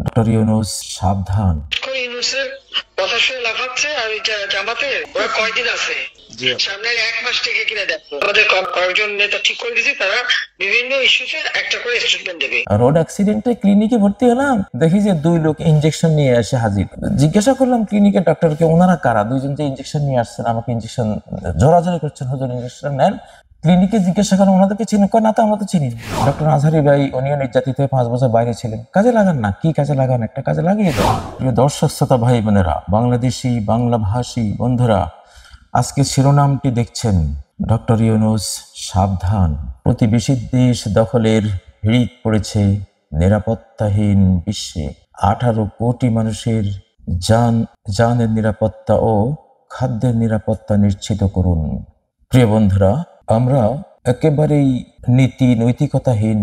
doctor Yunus সাবধান ইউনুসের কথা শুনে আর জামাতে ওরা কয়দিন আছে সামনের এক মাস থেকে দেখো আমাদের কয়েকজন নেতা ঠিক করে দিয়েছে তারা বিভিন্ন ইস্যুতে একটা করে স্টেটমেন্ট দেবে রোড অ্যাক্সিডেন্টে ক্লিনিকে ভর্তি হলাম দেখি যে দুই লোক ইনজেকশন নিয়ে এসে হাজির জিজ্ঞাসা করলাম ক্লিনিকে ডক্টরকে ওনারা কারা দুইজন যে ইনজেকশন নিয়ে আসছেন আমাকে ইনজেকশন জোরাজোরি করছেন হুজুর ইনজেকশন নেন ক্লিনিকে জিজ্ঞাসা করেন ওনাদেরকে চিনি না তো আমরা তো চিনি ডক্টর আজহারি ভাই উনিও নির্যাতিত হয়ে পাঁচ বছর বাইরে ছিলেন কাজে লাগান না কি কাজে লাগান একটা কাজে লাগিয়ে দেন প্রিয় দর্শক শ্রোতা ভাই বোনেরা বাংলাদেশি বাংলাভাষী বন্ধুরা আজকে শিরোনামটি দেখছেন ডক্টর ইউনুস সাবধান প্রতিবেশী দেশ দখলের হিড়িক পড়েছে নিরাপত্তাহীন বিশ্বে আঠারো কোটি মানুষের যান যানের নিরাপত্তা ও খাদ্যের নিরাপত্তা নিশ্চিত করুন প্রিয় বন্ধুরা আমরা একেবারেই নীতি নৈতিকতাহীন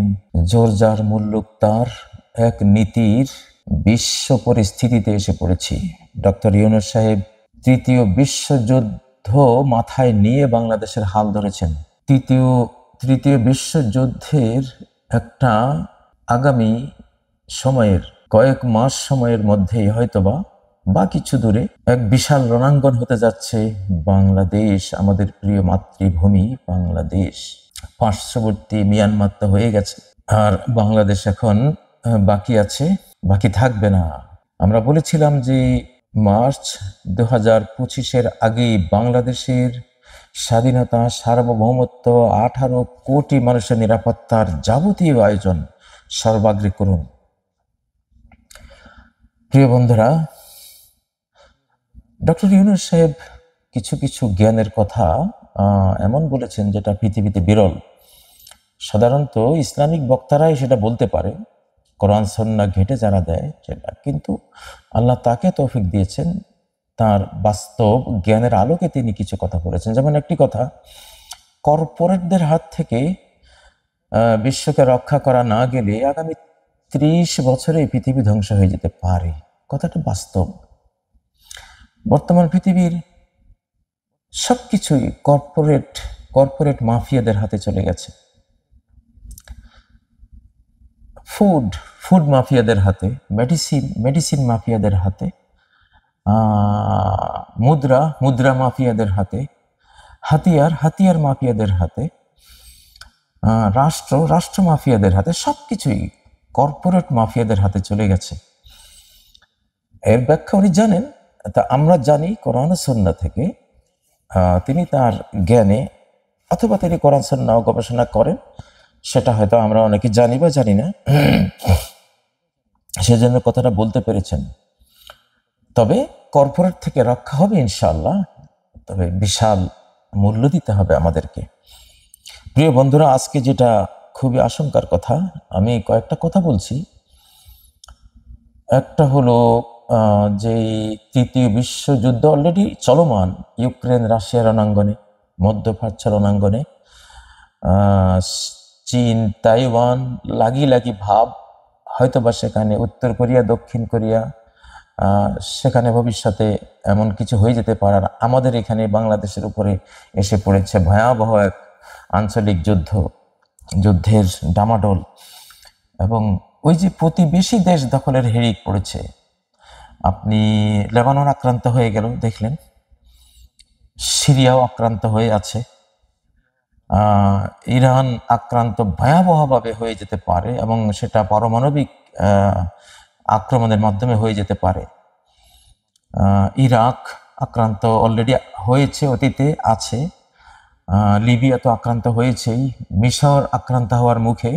জর্জার মুল্লুক তার এক নীতির বিশ্ব পরিস্থিতিতে এসে পড়েছি ডক্টর ইউনুস সাহেব তৃতীয় বিশ্বযুদ্ধ মাথায় নিয়ে বাংলাদেশের হাল ধরেছেন তৃতীয় তৃতীয় বিশ্বযুদ্ধের একটা আগামী সময়ের কয়েক মাস সময়ের মধ্যেই হয়তোবা বা কিছু দূরে এক বিশাল রণাঙ্গন হতে যাচ্ছে বাংলাদেশ আমাদের প্রিয় মাতৃভূমি বাংলাদেশ পার্শ্ববর্তী মিয়ানমার তো হয়ে গেছে আর বাংলাদেশ এখন বাকি আছে বাকি থাকবে না আমরা বলেছিলাম যে মার্চ দু হাজার পঁচিশের আগে বাংলাদেশের স্বাধীনতা সার্বভৌমত্ব আঠারো কোটি মানুষের নিরাপত্তার যাবতীয় আয়োজন সর্বাগ্রে করুন প্রিয় বন্ধুরা ডক্টর ইউনুস সাহেব কিছু কিছু জ্ঞানের কথা এমন বলেছেন যেটা পৃথিবীতে বিরল সাধারণত ইসলামিক বক্তারাই সেটা বলতে পারে কোরআন সন্না ঘেটে যারা দেয় সেটা কিন্তু আল্লাহ তাকে তৌফিক দিয়েছেন তার বাস্তব জ্ঞানের আলোকে তিনি কিছু কথা বলেছেন যেমন একটি কথা কর্পোরেটদের হাত থেকে বিশ্বকে রক্ষা করা না গেলে আগামী ত্রিশ বছরে পৃথিবী ধ্বংস হয়ে যেতে পারে কথাটা বাস্তব বর্তমান পৃথিবীর সব কিছুই কর্পোরেট কর্পোরেট মাফিয়াদের হাতে চলে গেছে ফুড ফুড মাফিয়াদের হাতে মেডিসিন মেডিসিন মাফিয়াদের হাতে মুদ্রা মুদ্রা মাফিয়াদের হাতে হাতিয়ার হাতিয়ার মাফিয়াদের হাতে রাষ্ট্র রাষ্ট্র মাফিয়াদের হাতে সব কিছুই কর্পোরেট মাফিয়াদের হাতে চলে গেছে এর ব্যাখ্যা উনি জানেন তা আমরা জানি কোরআন সন্না থেকে তিনি তার জ্ঞানে অথবা তিনি কোরআন সন্না গবেষণা করেন সেটা হয়তো আমরা অনেকে জানি বা জানি না সেজন্য কথাটা বলতে পেরেছেন তবে কর্পোরেট থেকে রক্ষা হবে ইনশাল্লাহ তবে বিশাল মূল্য দিতে হবে আমাদেরকে প্রিয় বন্ধুরা আজকে যেটা খুবই আশঙ্কার কথা আমি কয়েকটা কথা বলছি একটা হলো যে তৃতীয় বিশ্বযুদ্ধ অলরেডি চলমান ইউক্রেন রাশিয়া রণাঙ্গনে মধ্যপ্রাচ্য রণাঙ্গনে চীন তাইওয়ান লাগি লাগি ভাব হয়তোবা সেখানে উত্তর কোরিয়া দক্ষিণ কোরিয়া সেখানে ভবিষ্যতে এমন কিছু হয়ে যেতে পারে আর আমাদের এখানে বাংলাদেশের উপরে এসে পড়েছে ভয়াবহ এক আঞ্চলিক যুদ্ধ যুদ্ধের ডামাডোল এবং ওই যে প্রতিবেশী দেশ দখলের হেরিক পড়েছে আপনি লেবানন আক্রান্ত হয়ে গেল দেখলেন সিরিয়াও আক্রান্ত হয়ে আছে ইরান আক্রান্ত ভয়াবহভাবে হয়ে যেতে পারে এবং সেটা পারমাণবিক আক্রমণের মাধ্যমে হয়ে যেতে পারে ইরাক আক্রান্ত অলরেডি হয়েছে অতীতে আছে লিবিয়া তো আক্রান্ত হয়েছেই মিশর আক্রান্ত হওয়ার মুখে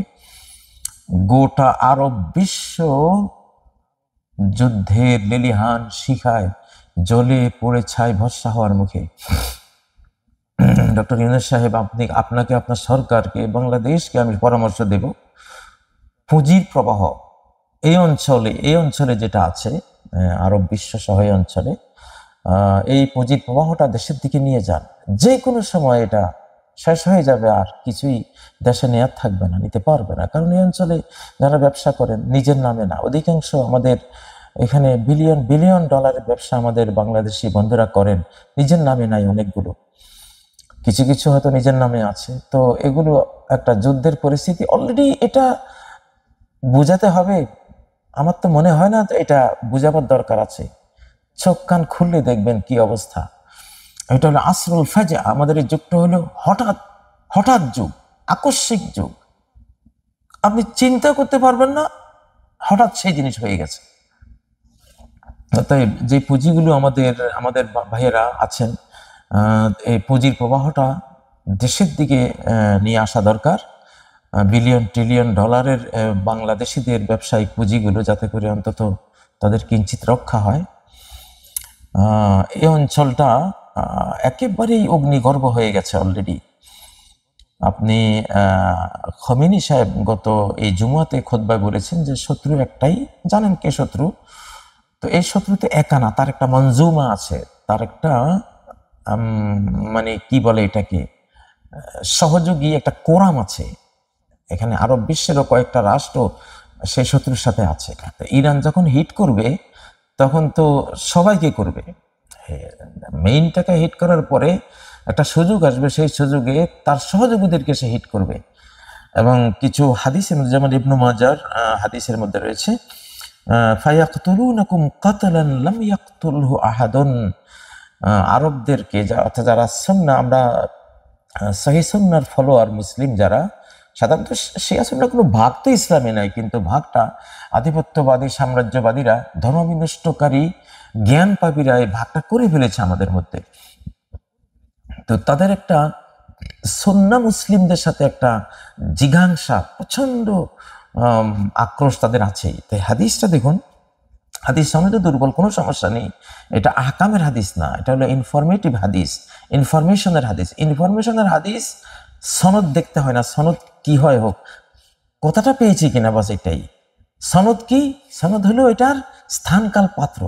গোটা আরব বিশ্ব যুদ্ধের লেলিহান শিখায় জলে পড়ে ছায় ভরসা হওয়ার মুখে ডক্টর ইউনুস সাহেব আপনি আপনাকে আপনার সরকারকে বাংলাদেশকে আমি পরামর্শ দেব পুঁজির প্রবাহ এই অঞ্চলে এই অঞ্চলে যেটা আছে আরব বিশ্ব সহ এই অঞ্চলে এই পুঁজির প্রবাহটা দেশের দিকে নিয়ে যান যে কোনো সময় এটা শেষ হয়ে যাবে আর কিছুই দেশে নেয়ার থাকবে না নিতে পারবে না কারণ এই অঞ্চলে যারা ব্যবসা করেন নিজের নামে না অধিকাংশ আমাদের এখানে বিলিয়ন বিলিয়ন ডলারের ব্যবসা আমাদের বাংলাদেশি বন্ধুরা করেন নিজের নামে নাই অনেকগুলো কিছু কিছু হয়তো নিজের নামে আছে তো এগুলো একটা যুদ্ধের পরিস্থিতি অলরেডি এটা বোঝাতে হবে আমার তো মনে হয় না এটা বোঝাবার দরকার আছে চোখ কান খুললে দেখবেন কি অবস্থা এটা হলো আশ্রম ফেজা আমাদের এই যুগটা হলো হঠাৎ হঠাৎ যুগ আকস্মিক যুগ আপনি চিন্তা করতে পারবেন না হঠাৎ সেই জিনিস হয়ে গেছে অতএব যে পুঁজিগুলো আমাদের আমাদের ভাইয়েরা আছেন এই পুঁজির প্রবাহটা দেশের দিকে নিয়ে আসা দরকার বিলিয়ন ট্রিলিয়ন ডলারের বাংলাদেশিদের ব্যবসায়িক পুঁজিগুলো যাতে করে অন্তত তাদের কিঞ্চিত রক্ষা হয় এই অঞ্চলটা একেবারেই অগ্নিগর্ভ হয়ে গেছে অলরেডি আপনি খমিনী সাহেব গত এই জুমুয়াতে খোদবায় বলেছেন যে শত্রু একটাই জানেন কে শত্রু তো এই শত্রুতে একা না তার একটা মঞ্জুমা আছে তার একটা মানে কি বলে এটাকে সহযোগী একটা কোরাম আছে এখানে আরব বিশ্বেরও কয়েকটা রাষ্ট্র সেই শত্রুর সাথে আছে ইরান যখন হিট করবে তখন তো সবাইকে করবে মেইনটাকে হিট করার পরে একটা সুযোগ আসবে সেই সুযোগে তার সহযোগীদেরকে সে হিট করবে এবং কিছু হাদিসের মধ্যে যেমন ইবনু মাজার হাদিসের মধ্যে রয়েছে আহাদন আরবদেরকে অর্থাৎ যারা সন্না আমরা সহিসন্নার ফলোয়ার মুসলিম যারা সাধারণত সে আসলে কোনো ভাগ তো ইসলামে নাই কিন্তু ভাগটা আধিপত্যবাদী সাম্রাজ্যবাদীরা ধর্মবিনষ্টকারী জ্ঞান পাপীরা এই ভাগটা করে ফেলেছে আমাদের মধ্যে তো তাদের একটা সন্না মুসলিমদের সাথে একটা জিঘাংসা প্রচণ্ড আক্রোশ তাদের আছেই তাই হাদিসটা দেখুন হাদিস সম্বন্ধে দুর্বল কোনো সমস্যা নেই এটা আহকামের হাদিস না এটা হলো ইনফরমেটিভ হাদিস ইনফরমেশনের হাদিস ইনফরমেশনের হাদিস সনদ দেখতে হয় না সনদ কি হয় হোক কথাটা পেয়েছি কিনা বাস এটাই সনদ কি সনদ হলো এটার স্থানকাল পাত্র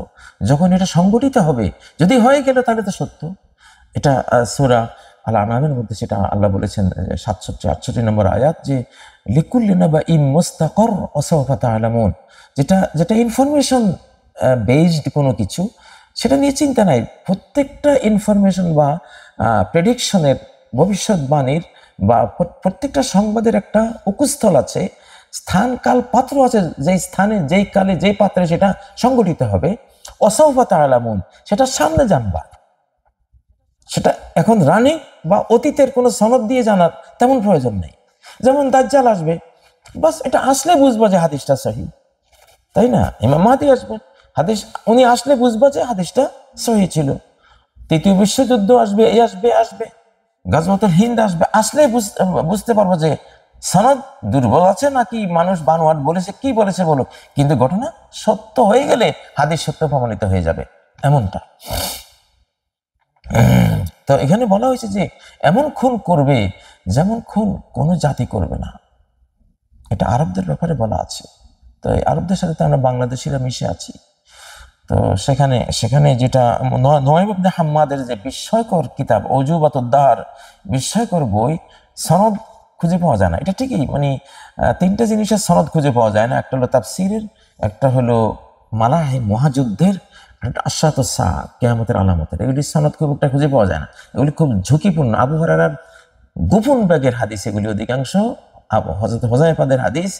যখন এটা সংগঠিত হবে যদি হয়ে গেল তাহলে তো সত্য এটা সোরা আল আনামের মধ্যে সেটা আল্লাহ বলেছেন সাতষট্টি আটষট্টি নম্বর আয়াত যে লিকুল্লিনা বা ইম মোস্তাকর অসহফাত আলামন যেটা যেটা ইনফরমেশন বেসড কোনো কিছু সেটা নিয়ে চিন্তা নাই প্রত্যেকটা ইনফরমেশন বা প্রেডিকশনের ভবিষ্যৎবাণীর বা প্রত্যেকটা সংবাদের একটা উকুস্থল আছে স্থান কাল পাত্র আছে যেই স্থানে যেই কালে যেই পাত্রে সেটা সংগঠিত হবে অসৌফা তালামুন সেটা সামনে জানবা সেটা এখন রানিং বা অতীতের কোনো সনদ দিয়ে জানার তেমন প্রয়োজন নেই যেমন দাজ্জাল আসবে বাস এটা আসলে বুঝবো যে হাদিসটা সহি তাই না ইমাম মাহাদি আসবেন হাদিস উনি আসলে বুঝবো যে হাদিসটা সহি ছিল তৃতীয় বিশ্বযুদ্ধ আসবে এই আসবে আসবে গাজমাতুল হিন্দ আসবে আসলে বুঝতে পারবো যে সনদ দুর্বল আছে নাকি মানুষ বানোয়াট বলেছে কি বলেছে বলো কিন্তু ঘটনা সত্য হয়ে গেলে হাদিস সত্য প্রমাণিত হয়ে যাবে এমনটা তো এখানে বলা হয়েছে যে এমন খুন করবে যেমন খুন কোনো জাতি করবে না এটা আরবদের ব্যাপারে বলা আছে তো এই আরবদের সাথে তো আমরা বাংলাদেশিরা মিশে আছি তো সেখানে সেখানে যেটা নোয়েবনে হাম্মাদের যে বিস্ময়কর কিতাব অজুবাতদ্দার বিস্ময়কর বই সনদ খুঁজে পাওয়া যায় না এটা ঠিকই মানে তিনটা জিনিসের সনদ খুঁজে পাওয়া যায় না একটা হলো সিরের একটা হলো মালাহে মহাযুদ্ধের আশাত আশ্বাত কেয়ামতের আলামতের এগুলি সনদ খুব একটা খুঁজে পাওয়া যায় না এগুলি খুব ঝুঁকিপূর্ণ আবহাওয়ার হরার গোপন ব্যাগের হাদিস এগুলি অধিকাংশ হজরত হোজাইফাদের হাদিস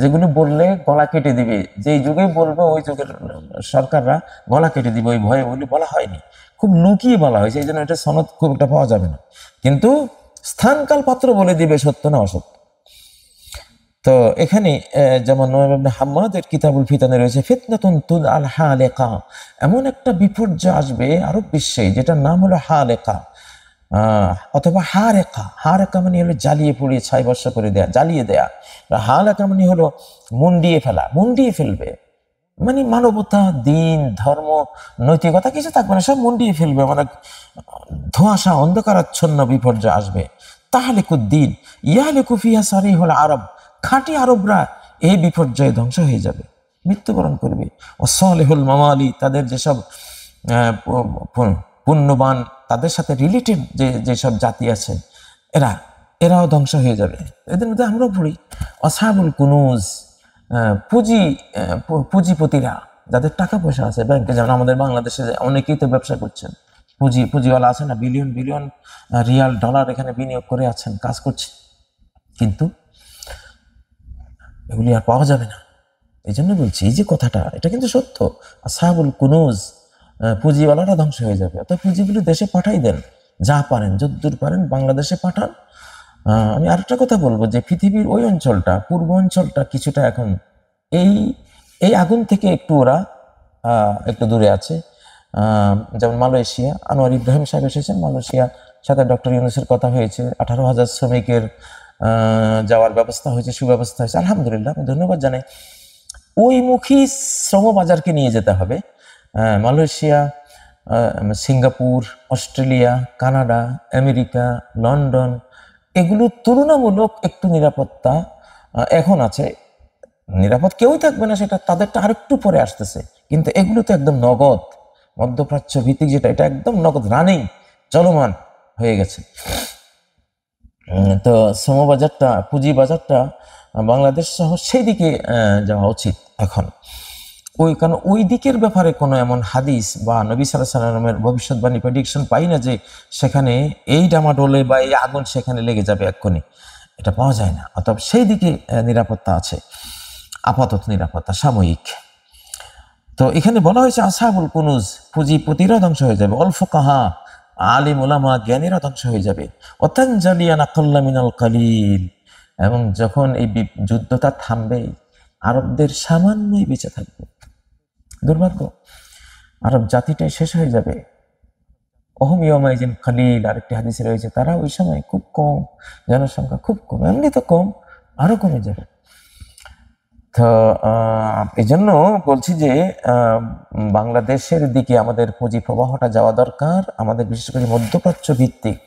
যেগুলো বললে গলা কেটে দিবে যেই যুগে বলবে ওই যুগের সরকাররা গলা কেটে দিবে ওই ভয়ে ওগুলি বলা হয়নি খুব লুকিয়ে বলা হয়েছে এই জন্য এটা সনদ খুব একটা পাওয়া যাবে না কিন্তু স্থানকাল পাত্র বলে দিবে সত্য না অসত্য তো এখানে যেমন হাম্মাদের কিতাবুল ফিতানে রয়েছে ফিতনাতুন তুদ আল লেখা এমন একটা বিপর্যয় আসবে আরব বিশ্বে যেটার নাম হলো হা লেখা অথবা হা হা রেখা মানে হলো জ্বালিয়ে পুড়িয়ে ছাই বর্ষা করে দেয়া জ্বালিয়ে দেয়া হা লেখা মানে হলো মুন্ডিয়ে ফেলা মুন্ডিয়ে ফেলবে মানে মানবতা দিন ধর্ম নৈতিকতা কিছু থাকবে না সব মন্ডিয়ে ফেলবে মানে ধোঁয়াশা অন্ধকারাচ্ছন্ন বিপর্যয় আসবে তাহলে কুদ্দিন ইয়াহলে কুফিয়া সারি হল আরব খাঁটি আরবরা এই বিপর্যয়ে ধ্বংস হয়ে যাবে মৃত্যুবরণ করবে অসলেহুল মামালি তাদের যেসব পুণ্যবান তাদের সাথে রিলেটেড যে যেসব জাতি আছে এরা এরাও ধ্বংস হয়ে যাবে এদের মধ্যে আমরাও পড়ি অসাবুল কুনুজ পুঁজি পুঁজিপতিরা যাদের টাকা পয়সা আছে ব্যাংকে যেমন আমাদের বাংলাদেশে অনেকেই তো ব্যবসা করছেন পুঁজি পুঁজিওয়ালা আছে না বিলিয়ন বিলিয়ন রিয়াল ডলার এখানে বিনিয়োগ করে আছেন কাজ করছে কিন্তু এগুলি আর পাওয়া যাবে না এই জন্য বলছি এই যে কথাটা এটা কিন্তু সত্য সাহাবুল কুনুজ পুঁজিওয়ালারা ধ্বংস হয়ে যাবে অর্থাৎ পুঁজিগুলি দেশে পাঠাই দেন যা পারেন যদ্দূর পারেন বাংলাদেশে পাঠান আমি আরেকটা কথা বলবো যে পৃথিবীর ওই অঞ্চলটা পূর্ব অঞ্চলটা কিছুটা এখন এই এই আগুন থেকে একটু ওরা একটু দূরে আছে যেমন মালয়েশিয়া আনোয়ার ইব্রাহিম সাহেব এসেছেন মালয়েশিয়া সাথে ডক্টর ইউনুসের কথা হয়েছে আঠারো হাজার শ্রমিকের যাওয়ার ব্যবস্থা হয়েছে সুব্যবস্থা হয়েছে আলহামদুলিল্লাহ আমি ধন্যবাদ জানাই মুখী শ্রম বাজারকে নিয়ে যেতে হবে Malaysia Singapore Australia Canada America London এগুলো তুলনামূলক একটু নিরাপত্তা এখন আছে নিরাপদ কেউই থাকবে না সেটা তাদেরটা আরেকটু পরে আসতেছে কিন্তু এগুলো তো একদম নগদ মধ্যপ্রাচ্য ভিত্তিক যেটা এটা একদম নগদ রানিং চলমান হয়ে গেছে তো শ্রমবাজারটা পুঁজি বাজারটা বাংলাদেশ সহ সেই দিকে যাওয়া উচিত এখন ওই কারণ ওই দিকের ব্যাপারে কোনো এমন হাদিস বা নবী সাল্লাহ সাল্লামের ভবিষ্যৎবাণী প্রেডিকশন পাই না যে সেখানে এই ডামাডোলে বা এই আগুন সেখানে লেগে যাবে এক্ষুনি এটা পাওয়া যায় না অথবা সেই দিকে নিরাপত্তা আছে আপাতত নিরাপত্তা সাময়িক তো এখানে বলা হয়েছে আসাবুল কুনুজ পুঁজিপতিরা ধ্বংস হয়ে যাবে অল্প কাহা আলিম ওলামা জ্ঞানীরা ধ্বংস হয়ে যাবে অতাঞ্জালিয়ান কালিল এবং যখন এই যুদ্ধটা থামবে আরবদের সামান্যই বেঁচে থাকবে দুর্ভাগ্য আরব জাতিটাই শেষ হয়ে যাবে যে খালিল আরেকটি হাদিসে রয়েছে তারা ওই সময় খুব কম জনসংখ্যা খুব কম এমনি তো কম আরও কমে যাবে তো এই জন্য বলছি যে বাংলাদেশের দিকে আমাদের পুঁজি প্রবাহটা যাওয়া দরকার আমাদের বিশেষ করে মধ্যপ্রাচ্য ভিত্তিক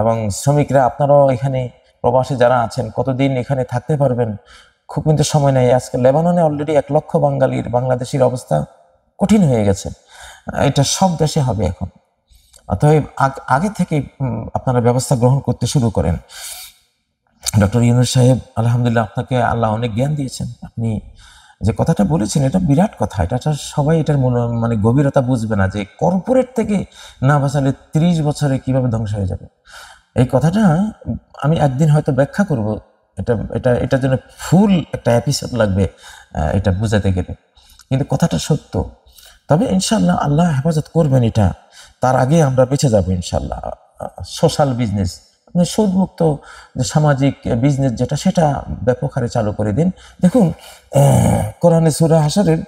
এবং শ্রমিকরা আপনারাও এখানে প্রবাসে যারা আছেন কতদিন এখানে থাকতে পারবেন খুব কিন্তু সময় নেই আজকে লেবাননে অলরেডি এক লক্ষ বাঙালির বাংলাদেশির অবস্থা কঠিন হয়ে গেছে এটা সব দেশে হবে এখন অতএব আগে থেকে আপনারা ব্যবস্থা গ্রহণ করতে শুরু করেন ডক্টর ইউনুস সাহেব আলহামদুলিল্লাহ আপনাকে আল্লাহ অনেক জ্ঞান দিয়েছেন আপনি যে কথাটা বলেছেন এটা বিরাট কথা এটা সবাই এটার মানে গভীরতা বুঝবে না যে কর্পোরেট থেকে না বাঁচালে ত্রিশ বছরে কিভাবে ধ্বংস হয়ে যাবে এই কথাটা আমি একদিন হয়তো ব্যাখ্যা করব এটা এটা এটার জন্য ফুল একটা এপিসোড লাগবে এটা বোঝাতে গেলে কিন্তু কথাটা সত্য তবে ইনশাল্লাহ আল্লাহ হেফাজত করবেন এটা তার আগে আমরা বেঁচে যাবো ইনশাল্লাহ সোশ্যাল বিজনেস মানে সুদমুক্ত যে সামাজিক বিজনেস যেটা সেটা ব্যাপক হারে চালু করে দিন দেখুন কোরআনে সুরা হাসারের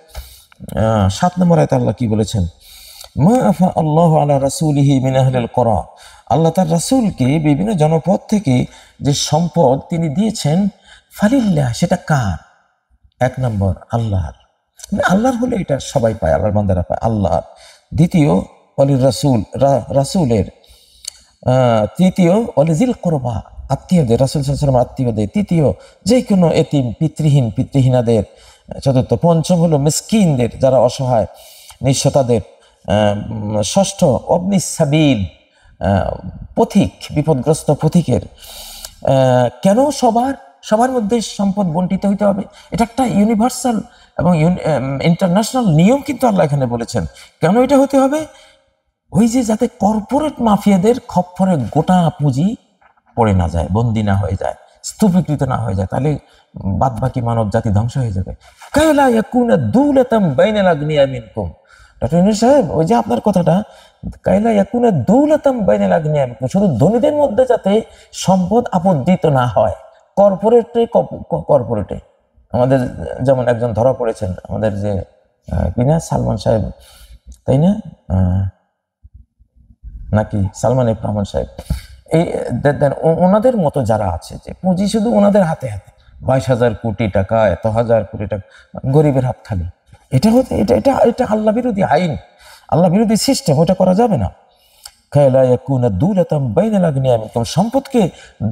সাত নম্বর আয়তা আল্লাহ কি বলেছেন মা আফা আল্লাহ আলা রাসুলিহি মিনাহল করা আল্লাহ তার রাসুলকে বিভিন্ন জনপদ থেকে যে সম্পদ তিনি দিয়েছেন ফালিল্লাহ সেটা কার এক নম্বর আল্লাহর মানে আল্লাহর হলে এটা সবাই পায় আল্লাহর বান্দারা পায় আল্লাহর দ্বিতীয় অলি রাসুল রাসুলের তৃতীয় অলিজিল করবা আত্মীয়দের রাসুল সালাম আত্মীয়দের তৃতীয় যে কোনো এতিম পিতৃহীন পিতৃহীনাদের চতুর্থ পঞ্চম হলো মিসকিনদের যারা অসহায় নিঃস্বতাদের ষষ্ঠ অগ্নিসাবিল পথিক বিপদগ্রস্ত পথিকের কেন সবার সবার মধ্যে সম্পদ বন্টিত হইতে হবে এটা একটা ইউনিভার্সাল এবং ইন্টারন্যাশনাল নিয়ম কিন্তু আল্লাহ এখানে বলেছেন কেন এটা হতে হবে ওই যে যাতে কর্পোরেট মাফিয়াদের খপ্পরে গোটা পুঁজি পড়ে না যায় বন্দি না হয়ে যায় স্তূপীকৃত না হয়ে যায় তাহলে বাদ বাকি মানব জাতি ধ্বংস হয়ে যাবে কায়লা লেতাম বাইনে লাগনি আমিন কম ডক্টর ইউনুস সাহেব ওই যে আপনার কথাটা কাইলা এখন দৌলতাম বাইনে লাগিনি আমি শুধু ধনীদের মধ্যে যাতে সম্পদ আপদ্দিত না হয় কর্পোরেটে কর্পোরেটে আমাদের যেমন একজন ধরা পড়েছেন আমাদের যে কিনা সালমান সাহেব তাই না নাকি সালমান ইফ রহমান সাহেব এই দেন ওনাদের মতো যারা আছে যে পুঁজি শুধু ওনাদের হাতে হাতে বাইশ হাজার কোটি টাকা এত হাজার কোটি টাকা গরিবের হাত খালি এটা হতে এটা এটা এটা আল্লাহ বিরোধী আইন আল্লাহ বিরোধী সিস্টেম ওটা করা যাবে না সম্পদকে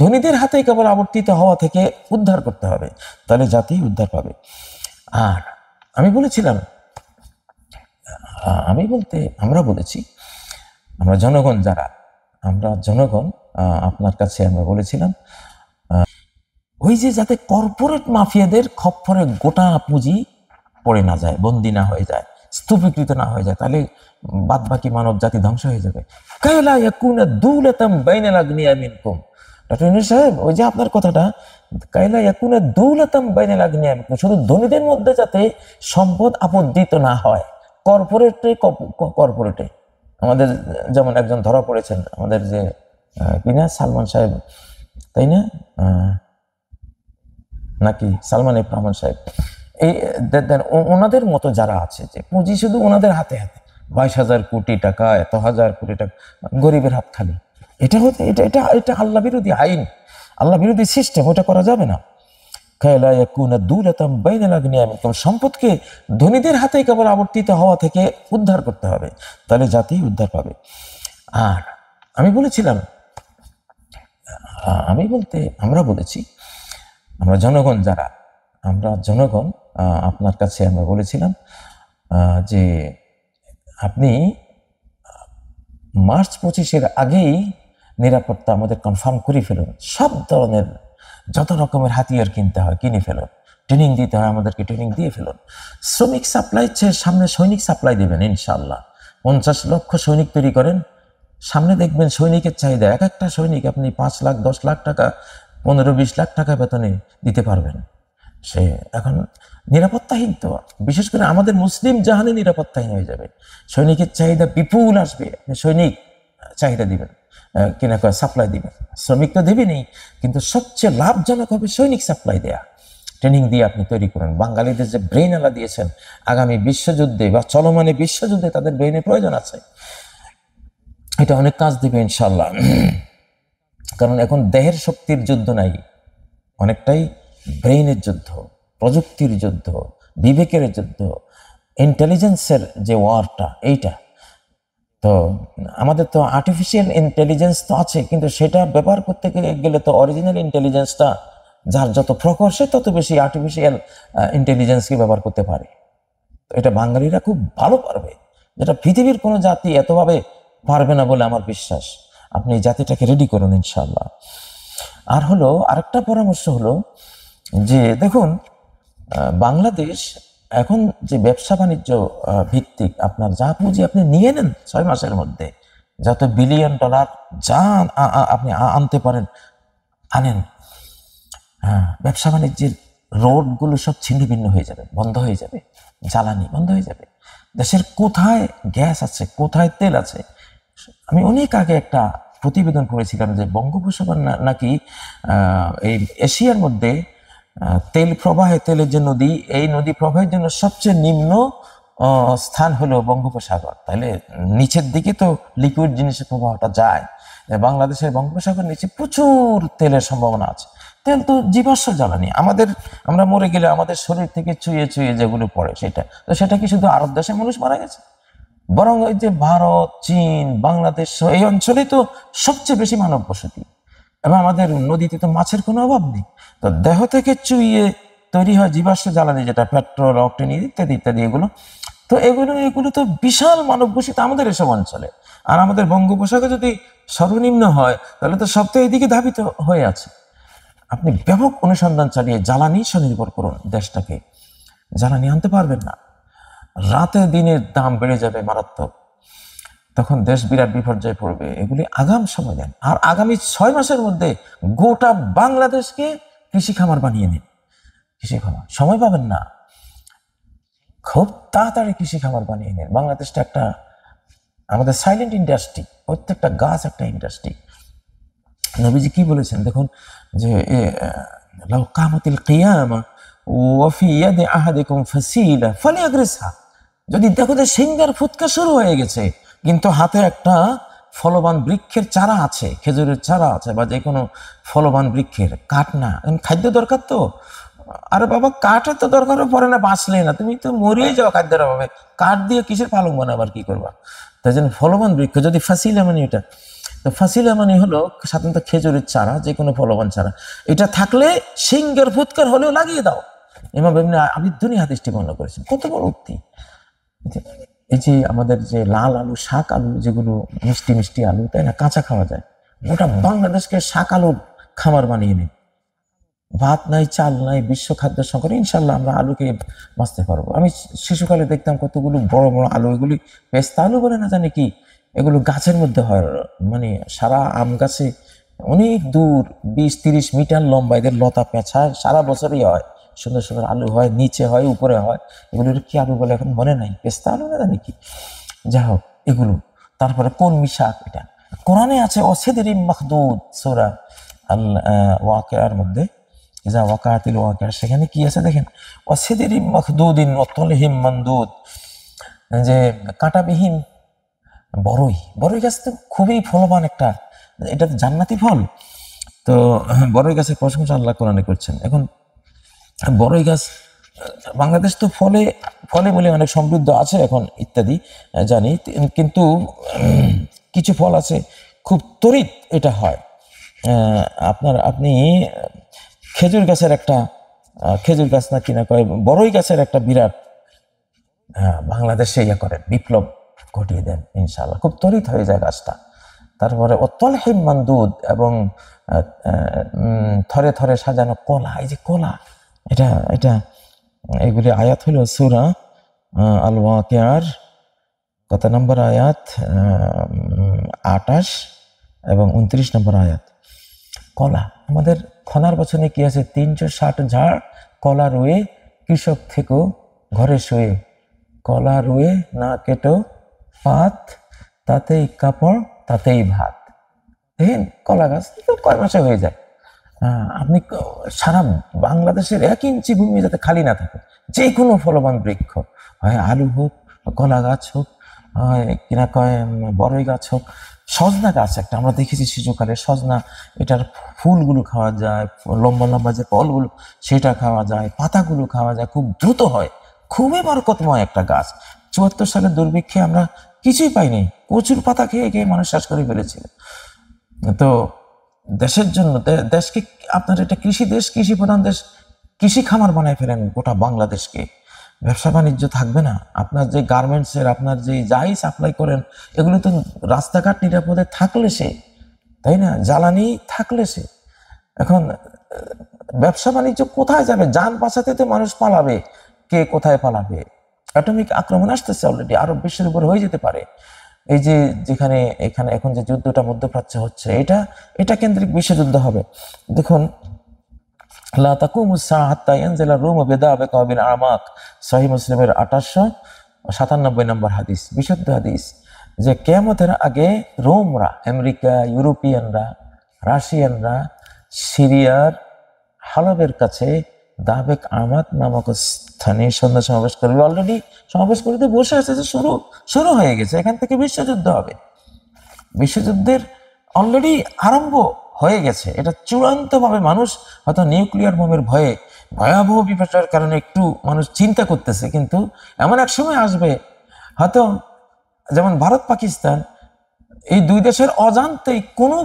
ধনীদের হাতেই কেবল আবর্তিত হওয়া থেকে উদ্ধার করতে হবে তাহলে জাতি উদ্ধার পাবে আর আমি বলেছিলাম আমি বলতে আমরা বলেছি আমরা জনগণ যারা আমরা জনগণ আপনার কাছে আমরা বলেছিলাম ওই যে যাতে কর্পোরেট মাফিয়াদের খপ্পরে গোটা পুঁজি পড়ে না যায় বন্দি না হয়ে যায় স্তূপীকৃত না হয়ে যায় তাহলে বাদ বাকি মানব জাতি ধ্বংস হয়ে যাবে কায়লা ইয়াকুনা দুলাতাম বাইনাল আগনিয়া মিনকুম ডক্টর ইউনুস সাহেব ওই যে আপনার কথাটা কাইলা ইয়াকুনা দুলাতাম বাইনাল আগনিয়া মিনকুম শুধু ধনীদের মধ্যে যাতে সম্পদ আপদ্দিত না হয় কর্পোরেটে কর্পোরেটে আমাদের যেমন একজন ধরা পড়েছেন আমাদের যে কিনা সালমান সাহেব তাই না নাকি সালমান ইব্রাহমান সাহেব এই ওনাদের মতো যারা আছে যে পুঁজি শুধু ওনাদের হাতে হাতে বাইশ হাজার কোটি টাকা এত হাজার কোটি টাকা গরিবের হাত খালি এটা হতে এটা এটা এটা আল্লাহ বিরোধী আইন আল্লাহ বিরোধী সিস্টেম ওটা করা যাবে না সম্পদকে ধনীদের হাতে কেবল আবর্তিত হওয়া থেকে উদ্ধার করতে হবে তাহলে জাতি উদ্ধার পাবে আর আমি বলেছিলাম আমি বলতে আমরা বলেছি আমরা জনগণ যারা আমরা জনগণ আপনার কাছে আমরা বলেছিলাম যে আপনি মার্চ পঁচিশের আগেই নিরাপত্তা আমাদের কনফার্ম করে ফেলুন সব ধরনের যত রকমের হাতিয়ার কিনতে হয় কিনে ফেলুন ট্রেনিং দিতে হয় আমাদেরকে ট্রেনিং দিয়ে ফেলুন শ্রমিক সাপ্লাই চেয়ে সামনে সৈনিক সাপ্লাই দেবেন ইনশাল্লাহ পঞ্চাশ লক্ষ সৈনিক তৈরি করেন সামনে দেখবেন সৈনিকের চাহিদা এক একটা সৈনিক আপনি পাঁচ লাখ দশ লাখ টাকা পনেরো বিশ লাখ টাকা বেতনে দিতে পারবেন সে এখন নিরাপত্তাহীন তো বিশেষ করে আমাদের মুসলিম জাহানে নিরাপত্তাহীন হয়ে যাবে সৈনিকের চাহিদা বিপুল আসবে সৈনিক চাহিদা দিবেন কিনা সাপ্লাই দিবেন শ্রমিক তো দেবেনি কিন্তু সবচেয়ে লাভজনক হবে সৈনিক সাপ্লাই দেয়া ট্রেনিং দিয়ে আপনি তৈরি করেন বাঙালিদের যে ব্রেন আলা দিয়েছেন আগামী বিশ্বযুদ্ধে বা চলমানে বিশ্বযুদ্ধে তাদের ব্রেনের প্রয়োজন আছে এটা অনেক কাজ দেবে ইনশাল্লাহ কারণ এখন দেহের শক্তির যুদ্ধ নাই অনেকটাই ব্রেইনের যুদ্ধ প্রযুক্তির যুদ্ধ বিবেকের যুদ্ধ ইন্টেলিজেন্সের যে ওয়ারটা এইটা তো আমাদের তো আর্টিফিশিয়াল ইন্টেলিজেন্স তো আছে কিন্তু সেটা ব্যবহার করতে গেলে তো অরিজিনাল ইন্টেলিজেন্সটা যার যত প্রখর সে তত বেশি আর্টিফিশিয়াল ইন্টেলিজেন্সকে ব্যবহার করতে পারে তো এটা বাঙালিরা খুব ভালো পারবে যেটা পৃথিবীর কোনো জাতি এতভাবে পারবে না বলে আমার বিশ্বাস আপনি এই জাতিটাকে রেডি করুন ইনশাল্লাহ আর হলো আরেকটা পরামর্শ হলো যে দেখুন বাংলাদেশ এখন যে ব্যবসা বাণিজ্য ভিত্তিক আপনার যা পুঁজি আপনি নিয়ে নেন ছয় মাসের মধ্যে যত বিলিয়ন ডলার যা আপনি আনতে পারেন আনেন হ্যাঁ ব্যবসা বাণিজ্যের রোডগুলো সব ছিন্ন ভিন্ন হয়ে যাবে বন্ধ হয়ে যাবে জ্বালানি বন্ধ হয়ে যাবে দেশের কোথায় গ্যাস আছে কোথায় তেল আছে আমি অনেক আগে একটা প্রতিবেদন করেছিলাম যে বঙ্গোপসাগর নাকি এই এশিয়ার মধ্যে তেল প্রবাহে তেলের যে নদী এই নদী প্রবাহের জন্য সবচেয়ে নিম্ন স্থান হলো বঙ্গোপসাগর তাহলে নিচের দিকে তো লিকুইড জিনিসের প্রবাহটা যায় বাংলাদেশের বঙ্গোপসাগর নিচে প্রচুর তেলের সম্ভাবনা আছে তেল তো জীবাশ্ম জ্বালানি আমাদের আমরা মরে গেলে আমাদের শরীর থেকে চুয়ে চুয়ে যেগুলো পড়ে সেটা তো সেটা কি শুধু আরব দেশে মানুষ মারা গেছে বরং ওই যে ভারত চীন বাংলাদেশ এই অঞ্চলেই তো সবচেয়ে বেশি মানব বসতি এবং আমাদের নদীতে তো মাছের কোনো অভাব নেই তো দেহ থেকে চুইয়ে তৈরি হয় জীবাশ্ম জ্বালানি যেটা পেট্রোল অক্টেন ইত্যাদি ইত্যাদি এগুলো তো এগুলো এগুলো তো বিশাল মানব ঘোষিত আমাদের এসব অঞ্চলে আর আমাদের বঙ্গোপসাগর যদি সর্বনিম্ন হয় তাহলে তো সব তো এদিকে ধাবিত হয়ে আছে আপনি ব্যাপক অনুসন্ধান চালিয়ে জ্বালানি স্বনির্ভর করুন দেশটাকে জ্বালানি আনতে পারবেন না রাতে দিনের দাম বেড়ে যাবে মারাত্মক তখন দেশ বিরাট বিপর্যয় পড়বে এগুলি আগাম সময় দেন আর আগামী ছয় মাসের মধ্যে গোটা বাংলাদেশকে কৃষি খামার বানিয়ে নিন কৃষি খামার সময় পাবেন না খুব তাড়াতাড়ি কৃষি খামার বানিয়ে নিন বাংলাদেশটা একটা আমাদের সাইলেন্ট ইন্ডাস্ট্রি প্রত্যেকটা গাছ একটা ইন্ডাস্ট্রি নবীজি কি বলেছেন দেখুন যে কামতিল কিয়ামা ওয়াফি ইয়াদে আহাদিকুম যদি দেখো যে সিঙ্গার ফুৎকা শুরু হয়ে গেছে কিন্তু হাতে একটা ফলবান বৃক্ষের চারা আছে খেজুরের চারা আছে বা যে কোনো ফলবান বৃক্ষের কাঠ না খাদ্য দরকার তো আরে বাবা কাঠের তো দরকারও পড়ে না বাঁচলে না তুমি তো মরিয়ে যাও খাদ্যের অভাবে কাঠ দিয়ে কিসের পালং বানাবার কি করবা তাই জন্য ফলবান বৃক্ষ যদি ফাঁসিল মানে এটা তো ফাঁসিলা মানে হলো সাধারণত খেজুরের চারা যে কোনো ফলবান চারা এটা থাকলে সিংহের ফুৎকার হলেও লাগিয়ে দাও এমা এমনি আবিদ্যনী হাদিসটি বর্ণনা করেছেন কত বড় উক্তি এই যে আমাদের যে লাল আলু শাক আলু যেগুলো মিষ্টি মিষ্টি আলু তাই না কাঁচা খাওয়া যায় ওটা বাংলাদেশকে শাক আলুর খামার বানিয়ে নেই ভাত নাই চাল নাই বিশ্ব খাদ্য সংকট ইনশাল্লাহ আমরা আলুকে বাঁচতে পারবো আমি শিশুকালে দেখতাম কতগুলো বড় বড় আলু এগুলি পেস্তা আলু বলে না জানি কি এগুলো গাছের মধ্যে হয় মানে সারা আম গাছে অনেক দূর বিশ তিরিশ মিটার লম্বা এদের লতা পেঁচা সারা বছরই হয় সুন্দর সুন্দর আলু হয় নিচে হয় উপরে হয় এগুলোর কি আলু বলে এখন মনে নাই পেস্তা আলু না জানি কি যা হোক এগুলো তারপরে কোন মিশাক এটা কোরআনে আছে অসেদের মাহদুদ সোরা আল ওয়াকেয়ার মধ্যে যা ওয়াকাতিল ওয়াকার সেখানে কি আছে দেখেন অসেদেরিম মাহদুদিন অতলহিম মন্দুদ যে কাঁটাবিহীন বড়ই বড়ই গাছ তো খুবই ফলবান একটা এটা জান্নাতি ফল তো বড়ই গাছের প্রশংসা আল্লাহ কোরআনে করছেন এখন বড়ই গাছ বাংলাদেশ তো ফলে ফলে বলে অনেক সমৃদ্ধ আছে এখন ইত্যাদি জানি কিন্তু কিছু ফল আছে খুব তরিত এটা হয় আপনার আপনি খেজুর গাছের একটা খেজুর গাছ না কিনা করে বড়ই গাছের একটা বিরাট বাংলাদেশে ইয়ে করেন বিপ্লব ঘটিয়ে দেন ইনশাল্লাহ খুব তরিত হয়ে যায় গাছটা তারপরে অতল হিম্মান দুধ এবং থরে থরে সাজানো কলা এই যে কলা এটা এটা এগুলি আয়াত হল সুরা আল ওয়াকেয়ার কত নম্বর আয়াত আটাশ এবং উনত্রিশ নম্বর আয়াত কলা আমাদের খনার পছনে কি আছে তিনশো ষাট ঝাড় কলা রুয়ে কৃষক থেকেও ঘরে শুয়ে কলা রুয়ে না কেটো পাত তাতেই কাপড় তাতেই ভাত দেখেন কলা গাছ তো কয় মাসে হয়ে যায় আপনি সারা বাংলাদেশের এক ইঞ্চি ভূমি যাতে খালি না থাকে যে কোনো ফলবান বৃক্ষ হয় আলু হোক কলা গাছ হোক কিনা কয় বড়ই গাছ হোক সজনা গাছ একটা আমরা দেখেছি শিশুকালে সজনা এটার ফুলগুলো খাওয়া যায় লম্বা লম্বা যে ফলগুলো সেটা খাওয়া যায় পাতাগুলো খাওয়া যায় খুব দ্রুত হয় খুবই বরকতময় একটা গাছ চুয়াত্তর সালের দুর্ভিক্ষে আমরা কিছুই পাইনি প্রচুর পাতা খেয়ে খেয়ে মানুষ শ্বাস করে ফেলেছিল তো দেশের জন্য দেশকে আপনার এটা কৃষি দেশ কৃষি প্রধান দেশ কৃষি খামার বানায় ফেলেন গোটা বাংলাদেশকে ব্যবসা বাণিজ্য থাকবে না আপনার যে গার্মেন্টসের আপনার যে যাই সাপ্লাই করেন এগুলো তো রাস্তাঘাট নিরাপদে থাকলে সে তাই না জ্বালানি থাকলে সে এখন ব্যবসা বাণিজ্য কোথায় যাবে যান বাঁচাতে তো মানুষ পালাবে কে কোথায় পালাবে অ্যাটমিক আক্রমণ আসতেছে অলরেডি আরব বিশ্বের উপর হয়ে যেতে পারে এই যে যেখানে এখানে এখন যে যুদ্ধটা মধ্যপ্রাচ্য হচ্ছে এটা এটা কেন্দ্রিক বিশ্বযুদ্ধ হবে দেখুন বেদা সাতানব্বই নম্বর হাদিস যে আগে রোমরা আমেরিকা ইউরোপিয়ানরা রাশিয়ানরা সিরিয়ার হালবের কাছে দাবেক আমাত নামক স্থানে সন্ধ্যা সমাবেশ করবে অলরেডি সমাবেশ করতে বসে আছে যে শুরু শুরু হয়ে গেছে এখান থেকে বিশ্বযুদ্ধ হবে বিশ্বযুদ্ধের অলরেডি আরম্ভ হয়ে গেছে এটা চূড়ান্তভাবে মানুষ হয়তো নিউক্লিয়ার বোমের ভয়ে ভয়াবহ বিপর্যয়ের কারণে একটু মানুষ চিন্তা করতেছে কিন্তু এমন এক সময় আসবে হয়তো যেমন ভারত পাকিস্তান এই দুই দেশের অজান্তেই কোনো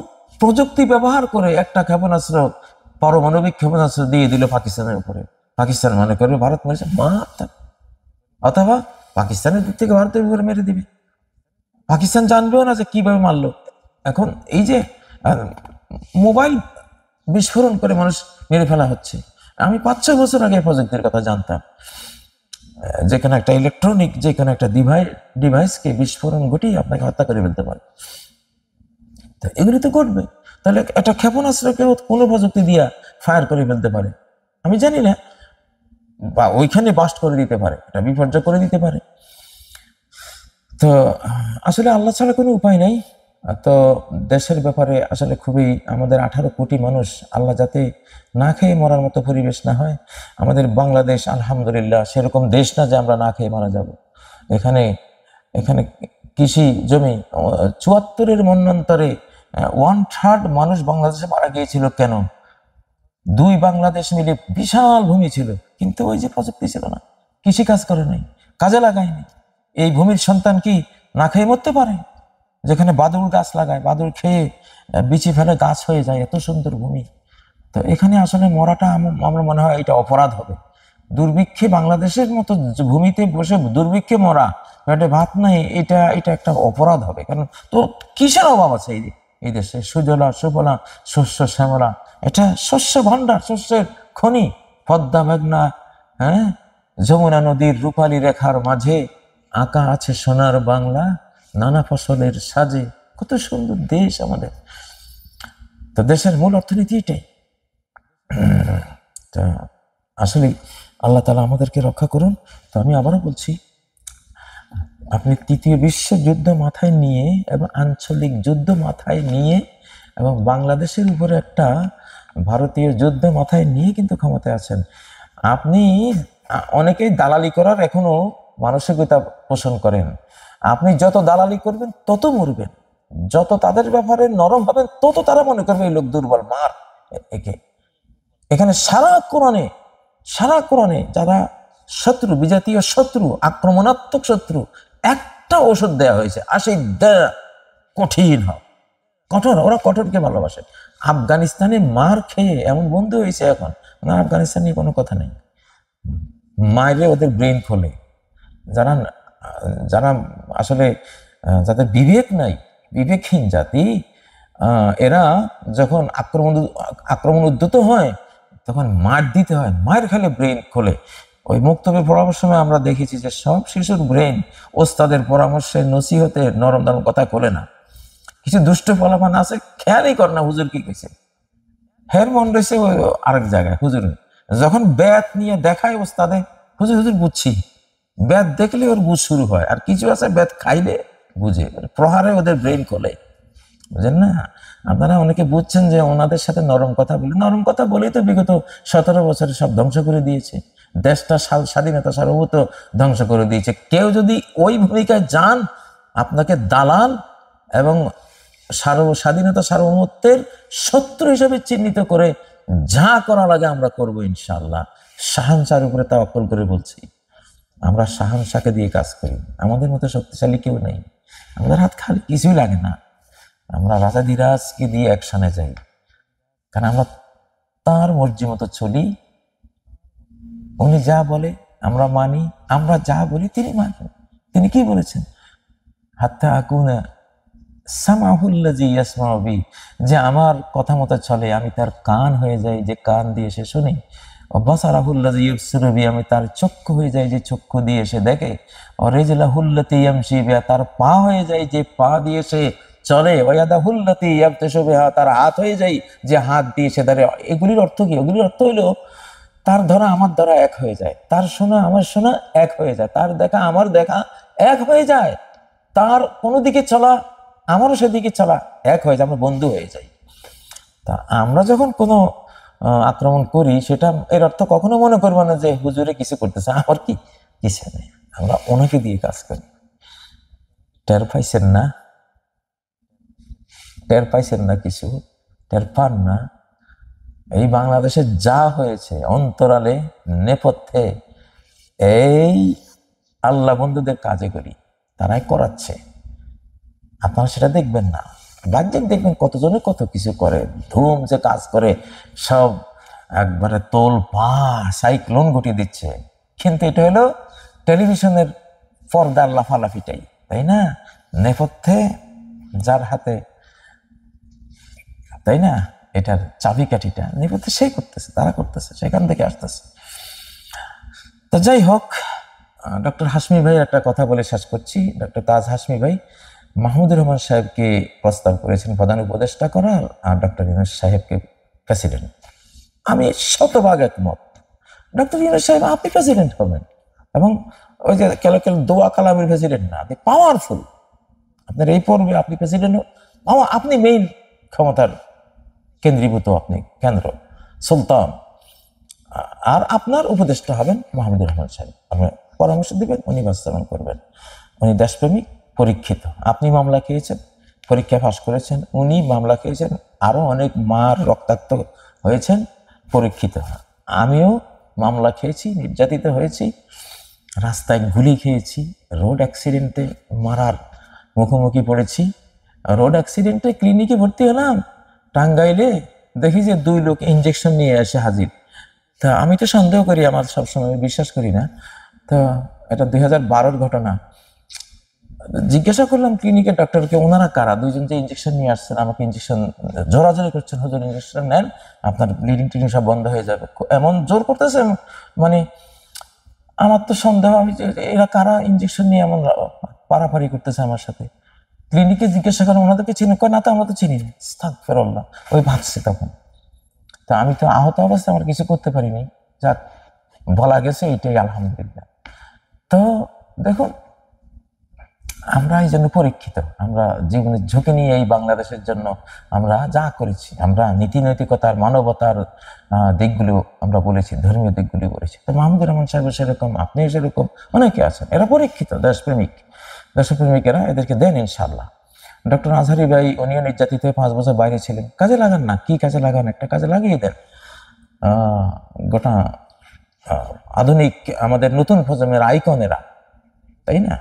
প্রযুক্তি ব্যবহার করে একটা ক্ষেপণাস্ত্র পারমাণবিক ক্ষমতা দিয়ে দিল পাকিস্তানের উপরে পাকিস্তান মনে করবে ভারত মেরেছে মাত্র অথবা পাকিস্তানের দিক থেকে ভারতের উপরে মেরে দিবে পাকিস্তান জানবেও না যে কিভাবে মারলো এখন এই যে মোবাইল বিস্ফোরণ করে মানুষ মেরে ফেলা হচ্ছে আমি পাঁচ ছ বছর আগে প্রযুক্তির কথা জানতাম যেখানে একটা ইলেকট্রনিক যেখানে একটা ডিভাইস ডিভাইসকে বিস্ফোরণ ঘটিয়ে আপনাকে হত্যা করে ফেলতে পারে তো এগুলি তো ঘটবে তাহলে একটা ক্ষেপণাস্ত্রকে কোনো প্রযুক্তি দিয়া ফায়ার করে ফেলতে পারে আমি জানি না বা ওইখানে বাস্ট করে দিতে পারে এটা বিপর্যয় করে দিতে পারে তো আসলে আল্লাহ ছাড়া কোনো উপায় নাই তো দেশের ব্যাপারে আসলে খুবই আমাদের আঠারো কোটি মানুষ আল্লাহ যাতে না খেয়ে মরার মতো পরিবেশ না হয় আমাদের বাংলাদেশ আলহামদুলিল্লাহ সেরকম দেশ না যে আমরা না খেয়ে মারা যাব এখানে এখানে কৃষি জমি চুয়াত্তরের মন্যন্তরে ওয়ান থার্ড মানুষ বাংলাদেশে মারা গিয়েছিল কেন দুই বাংলাদেশ মিলে বিশাল ভূমি ছিল কিন্তু ওই যে প্রযুক্তি ছিল না কৃষিকাজ করে নাই কাজে লাগায়নি এই ভূমির সন্তান কি না খেয়ে মরতে পারে যেখানে বাদুর গাছ লাগায় বাদুর খেয়ে বিচি ফেলে গাছ হয়ে যায় এত সুন্দর ভূমি তো এখানে আসলে মরাটা আমার মনে হয় এটা অপরাধ হবে দুর্ভিক্ষে বাংলাদেশের মতো ভূমিতে বসে দুর্ভিক্ষে মরা ভাত নাই এটা এটা একটা অপরাধ হবে কারণ তো কিসের অভাব আছে এই দিকে এই দেশে সুজলা সুফলা শস্য শ্যামলা এটা শস্য ভাণ্ডার শস্যের খনি পদ্মা মেঘনা হ্যাঁ যমুনা নদীর রূপালী রেখার মাঝে আঁকা আছে সোনার বাংলা নানা ফসলের সাজে কত সুন্দর দেশ আমাদের তো দেশের মূল অর্থনীতি এটাই তা আসলে আল্লাহ তালা আমাদেরকে রক্ষা করুন তো আমি আবারও বলছি আপনি তৃতীয় বিশ্বযুদ্ধ মাথায় নিয়ে এবং আঞ্চলিক যুদ্ধ মাথায় নিয়ে এবং বাংলাদেশের উপরে একটা ভারতীয় যুদ্ধ মাথায় নিয়ে কিন্তু ক্ষমতায় আছেন আপনি অনেকেই দালালি করার এখনো মানসিকতা পোষণ করেন আপনি যত দালালি করবেন তত মরবেন যত তাদের ব্যাপারে নরম হবেন তত তারা মনে করবে এই লোক দুর্বল মার একে এখানে সারা কোরণে সারা কোরণে যারা শত্রু বিজাতীয় শত্রু আক্রমণাত্মক শত্রু একটা ওষুধ দেয়া হয়েছে আশিদ্দা কঠিন হও কঠোর ওরা কঠোরকে ভালোবাসে আফগানিস্তানে মার খেয়ে এমন বন্ধু হয়েছে এখন মানে আফগানিস্তান নিয়ে কোনো কথা নেই মাইরে ওদের ব্রেন খোলে যারা যারা আসলে যাদের বিবেক নাই বিবেকহীন জাতি এরা যখন আক্রমণ আক্রমণ উদ্যত হয় তখন মার দিতে হয় মার খেলে ব্রেন খোলে ওই মুক্তবে পড়াবার সময় আমরা দেখেছি যে সব শিশুর ব্রেন ওস্তাদের পরামর্শে নসিহতে নরম দরম কথা খোলে না কিছু দুষ্ট ফলাফান আছে খেয়ালই কর না হুজুর কি কেছে হের মন রয়েছে ওই আরেক জায়গায় হুজুর যখন ব্যাথ নিয়ে দেখায় ওস্তাদে হুজুর হুজুর বুঝছি ব্যাথ দেখলে ওর বুঝ শুরু হয় আর কিছু আছে ব্যাথ খাইলে বুঝে মানে প্রহারে ওদের ব্রেন খোলে বুঝলেন না আপনারা অনেকে বুঝছেন যে ওনাদের সাথে নরম কথা বলে নরম কথা বলেই তো বিগত সতেরো বছরে সব ধ্বংস করে দিয়েছে দেশটা সাল স্বাধীনতা সার্বভৌমত ধ্বংস করে দিয়েছে কেউ যদি ওই ভূমিকায় যান আপনাকে দালাল এবং সার্ব স্বাধীনতা সার্বভৌমত্বের শত্রু হিসেবে চিহ্নিত করে যা করা লাগে আমরা করবো ইনশাল্লাহ শাহানশার উপরে তা অকল করে বলছি আমরা শাহকে দিয়ে কাজ করি আমাদের মতো শক্তিশালী কেউ নেই আমাদের হাত খালি কিছুই লাগে না আমরা রাজা দিরাজকে দিয়ে অ্যাকশনে যাই কারণ আমরা তার মর্জি মতো চলি উনি যা বলে আমরা মানি আমরা যা বলি তিনি মানি তিনি কি বলেছেন হাত্তা আকুনা সামাহুল্লাজি যে আমার কথা মতো চলে আমি তার কান হয়ে যাই যে কান দিয়ে সে শুনি অব্বাসারাহুল্লাজি আমি তার চক্ষু হয়ে যাই যে চক্ষু দিয়ে সে দেখে অরেজলাহুল্লাতি তার পা হয়ে যায় যে পা দিয়ে সে চলে তার হাত হয়ে যাই যে হাত দিয়ে সে দাঁড়িয়ে এগুলির অর্থ কি এগুলির অর্থ হইলো তার ধরা আমার ধরা এক হয়ে যায় তার শোনা আমার শোনা এক হয়ে যায় তার দেখা আমার দেখা এক হয়ে যায় তার কোনো দিকে চলা আমারও সেদিকে চলা এক হয়ে যায় আমরা বন্ধু হয়ে যাই তা আমরা যখন কোনো আক্রমণ করি সেটা এর অর্থ কখনো মনে করবো না যে হুজুরে কিছু করতেছে আমার কি কিছু নেই আমরা ওনাকে দিয়ে কাজ করি টের পাইছেন না টের পাইছেন না কিছু টের পান না এই বাংলাদেশে যা হয়েছে অন্তরালে নেপথ্যে এই আল্লাহ বন্ধুদের কাজে করি তারাই করাচ্ছে আপনারা সেটা দেখবেন না বাহ্যিক দেখবেন কতজনে কত কিছু করে ধুম যে কাজ করে সব একবারে তোল পা সাইক্লোন ঘটিয়ে দিচ্ছে কিন্তু এটা হলো টেলিভিশনের পর্দার লাফালাফিটাই তাই না নেপথ্যে যার হাতে তাই না এটার চাবিকাঠিটা নিবৃত্তি সেই করতেছে তারা করতেছে সেখান থেকে আসতেছে তো যাই হোক ডক্টর হাসমি ভাই একটা কথা বলে শেষ করছি ডক্টর তাজ হাসমি ভাই মাহমুদ রহমান সাহেবকে প্রস্তাব করেছেন প্রধান উপদেষ্টা করার আর ডক্টর ইউনুস সাহেবকে প্রেসিডেন্ট আমি শতভাগ একমত ডক্টর ইউনুস সাহেব আপনি প্রেসিডেন্ট হবেন এবং ওই যে কেলোকেল দোয়া কালামের প্রেসিডেন্ট না আপনি পাওয়ারফুল আপনার এই পর্বে আপনি প্রেসিডেন্ট আপনি মেইন ক্ষমতার কেন্দ্রীভূত আপনি কেন্দ্র সুলতান আর আপনার উপদেষ্টা হবেন মাহমুদুর রহমান সাহেব আপনি পরামর্শ দেবেন উনি বাস্তবায়ন করবেন উনি দেশপ্রেমিক পরীক্ষিত আপনি মামলা খেয়েছেন পরীক্ষা ফাঁস করেছেন উনি মামলা খেয়েছেন আরও অনেক মার রক্তাক্ত হয়েছেন পরীক্ষিত আমিও মামলা খেয়েছি নির্যাতিত হয়েছি রাস্তায় গুলি খেয়েছি রোড অ্যাক্সিডেন্টে মারার মুখোমুখি পড়েছি রোড অ্যাক্সিডেন্টে ক্লিনিকে ভর্তি হলাম টাঙ্গাইলে দেখি যে দুই লোক ইঞ্জেকশন নিয়ে আসে হাজির তা আমি তো সন্দেহ করি আমার সবসময় বিশ্বাস করি না তো এটা দুই হাজার বারোর ঘটনা জিজ্ঞাসা করলাম ক্লিনিকের ডাক্তারকে ওনারা কারা দুইজন যে ইঞ্জেকশন নিয়ে আসছেন আমাকে ইঞ্জেকশন জোরাজোরি করছেন হজুর ইঞ্জেকশন নেন আপনার ব্লিডিং টিডিং সব বন্ধ হয়ে যাবে এমন জোর করতেছে মানে আমার তো সন্দেহ আমি এরা কারা ইঞ্জেকশন নিয়ে এমন পারাপারি করতেছে আমার সাথে ক্লিনিকে জিজ্ঞাসা করলাম ওনাদেরকে চিনি কয় না তো আমরা তো চিনি না থাক ওই ভাবছি তখন তো আমি তো আহত অবস্থায় আমার কিছু করতে পারিনি যাক বলা গেছে এইটাই আলহামদুলিল্লাহ তো দেখুন আমরা এই জন্য পরীক্ষিত আমরা জীবনের ঝুঁকি নিয়ে এই বাংলাদেশের জন্য আমরা যা করেছি আমরা নীতি নৈতিকতার মানবতার দিকগুলো আমরা বলেছি ধর্মীয় দিকগুলি বলেছি তো মাহমুদুর রহমান সাহেব সেরকম আপনিও সেরকম অনেকে আছেন এরা পরীক্ষিত দেশপ্রেমিক দেশপ্রেমিকেরা এদেরকে দেন ইনশাল্লাহ ডক্টর আজহারি ভাই উনিও জাতিতে পাঁচ বছর বাইরে ছিলেন কাজে লাগান না কি কাজে লাগান একটা কাজে লাগিয়ে দেন গোটা আধুনিক আমাদের নতুন প্রজন্মের আইকনেরা তাই না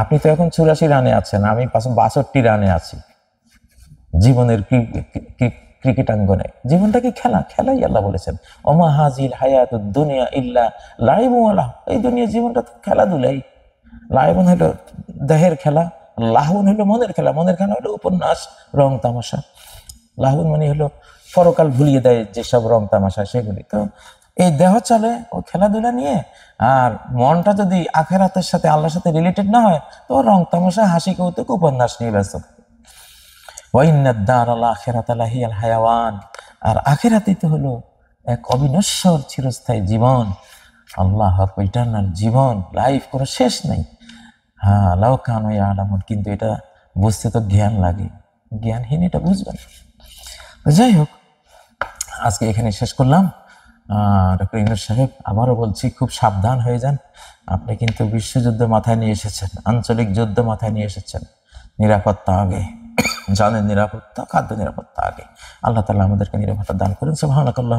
আপনি তো এখন চুরাশি রানে আছেন আমি বাষট্টি রানে আছি জীবনের ক্রিকেটাঙ্গনে জীবনটা কি খেলা খেলাই আল্লাহ বলেছেন ওমা হাজিল হায়াত দুনিয়া ইল্লা লাইবু আল্লাহ এই দুনিয়া জীবনটা তো খেলাধুলাই লাইবন হলো দেহের খেলা লাহুন হলো মনের খেলা মনের খেলা হলো উপন্যাস রং তামাশা লাহুন মানে হলো পরকাল ভুলিয়ে দেয় যেসব রং তামাশা সেগুলি তো এই দেহ চলে ও খেলাধুলা নিয়ে আর মনটা যদি আখেরাতের সাথে আল্লাহর সাথে রিলেটেড না হয় তো রং তামাশা হাসি কৌতুক উপন্যাস নিয়ে ব্যস্ত থাকে আল্লাহ আখেরাত আল্লাহি আল হায়াওয়ান আর আখেরাতেই তো হলো এক অবিনশ্বর চিরস্থায়ী জীবন আল্লাহ ইটার্নাল জীবন লাইফ কোনো শেষ নাই হ্যাঁ লাউ কানু আলামুন কিন্তু এটা বুঝতে তো জ্ঞান লাগে জ্ঞানহীন এটা বুঝবেন যাই হোক আজকে এখানে শেষ করলাম ডক্টর ইমর সাহেব আবারও বলছি খুব সাবধান হয়ে যান আপনি কিন্তু বিশ্বযুদ্ধ মাথায় নিয়ে এসেছেন আঞ্চলিক যুদ্ধ মাথায় নিয়ে এসেছেন নিরাপত্তা আগে জানের নিরাপত্তা খাদ্য নিরাপত্তা আগে আল্লাহ তালা আমাদেরকে নিরাপত্তা দান করেন সুবাহানাকাল্লাহ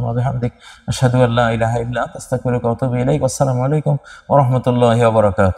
সাদু আল্লাহ ইলাহা ইল্লাহ তাস্তাকুরুক অতবি ইলাইক আসসালামু আলাইকুম ও রহমতুল্লাহ বরাকাত